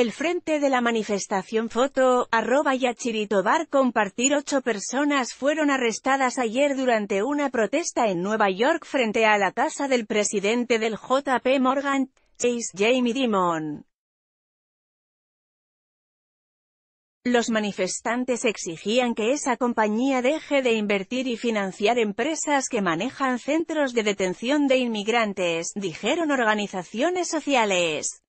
El frente de la manifestación foto, arroba Yachiritobar compartir Ocho personas fueron arrestadas ayer durante una protesta en Nueva York frente a la casa del presidente del JP Morgan Chase, Jamie Dimon. Los manifestantes exigían que esa compañía deje de invertir y financiar empresas que manejan centros de detención de inmigrantes, dijeron organizaciones sociales.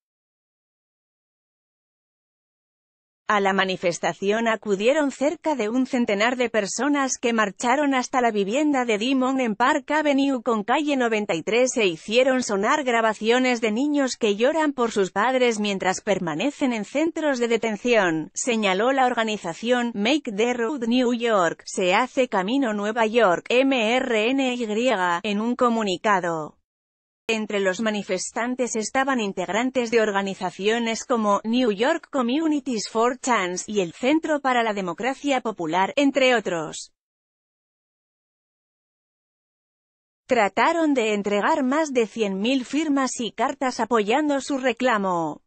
A la manifestación acudieron cerca de un centenar de personas que marcharon hasta la vivienda de Dimon en Park Avenue con calle 93 e hicieron sonar grabaciones de niños que lloran por sus padres mientras permanecen en centros de detención, señaló la organización Make the Road New York, se hace camino Nueva York, MRNY, en un comunicado. Entre los manifestantes estaban integrantes de organizaciones como New York Communities for Chance y el Centro para la Democracia Popular, entre otros. Trataron de entregar más de 100.000 firmas y cartas apoyando su reclamo.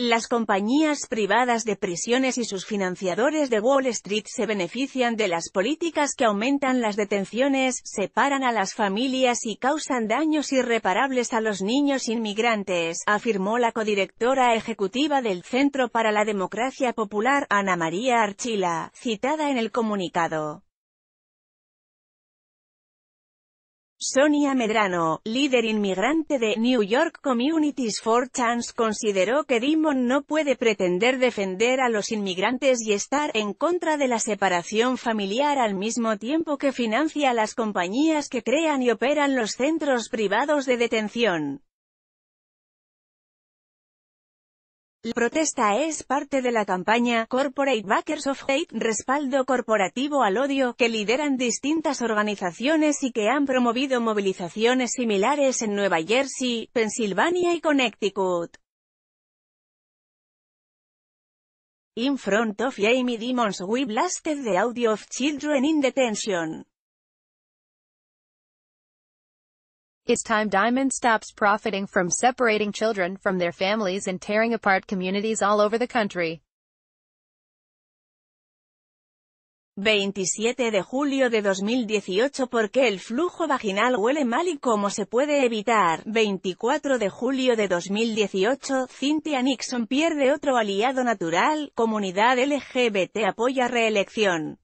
Las compañías privadas de prisiones y sus financiadores de Wall Street se benefician de las políticas que aumentan las detenciones, separan a las familias y causan daños irreparables a los niños inmigrantes, afirmó la codirectora ejecutiva del Centro para la Democracia Popular, Ana María Archila, citada en el comunicado. Sonia Medrano, líder inmigrante de New York Communities for Chance consideró que Dimon no puede pretender defender a los inmigrantes y estar en contra de la separación familiar al mismo tiempo que financia las compañías que crean y operan los centros privados de detención. La protesta es parte de la campaña Corporate Backers of Hate, respaldo corporativo al odio, que lideran distintas organizaciones y que han promovido movilizaciones similares en Nueva Jersey, Pensilvania y Connecticut. In front of Jamie Demons we blasted the audio of children in detention. It's time Diamond stops profiting from separating children from their families and tearing apart communities all over the country. 27 de julio de 2018 ¿Por qué el flujo vaginal huele mal y cómo se puede evitar. 24 de julio de 2018, Cynthia Nixon pierde otro aliado natural, comunidad LGBT apoya reelección.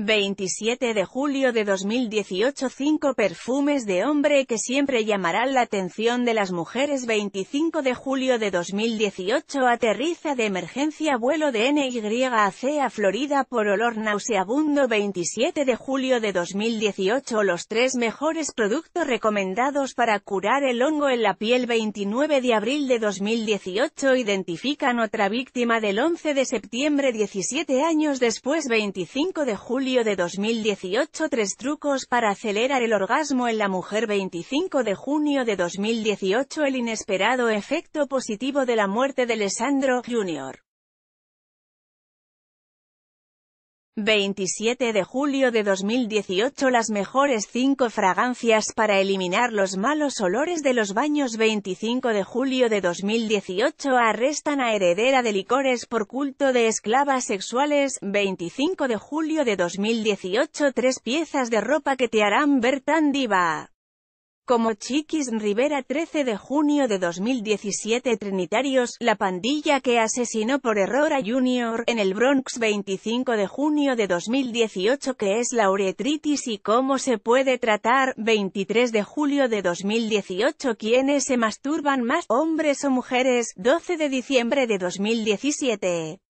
27 de julio de 2018 5 perfumes de hombre que siempre llamarán la atención de las mujeres 25 de julio de 2018 aterriza de emergencia vuelo de NYC a Florida por olor nauseabundo 27 de julio de 2018 los tres mejores productos recomendados para curar el hongo en la piel 29 de abril de 2018 identifican otra víctima del 11 de septiembre 17 años después 25 de julio de 2018 Tres trucos para acelerar el orgasmo en la mujer 25 de junio de 2018 El inesperado efecto positivo de la muerte de Alessandro Jr. 27 de julio de 2018 Las mejores cinco fragancias para eliminar los malos olores de los baños 25 de julio de 2018 Arrestan a heredera de licores por culto de esclavas sexuales 25 de julio de 2018 Tres piezas de ropa que te harán ver tan diva como Chiquis Rivera 13 de junio de 2017 Trinitarios, la pandilla que asesinó por error a Junior, en el Bronx 25 de junio de 2018 que es la uretritis y cómo se puede tratar, 23 de julio de 2018 quienes se masturban más, hombres o mujeres, 12 de diciembre de 2017.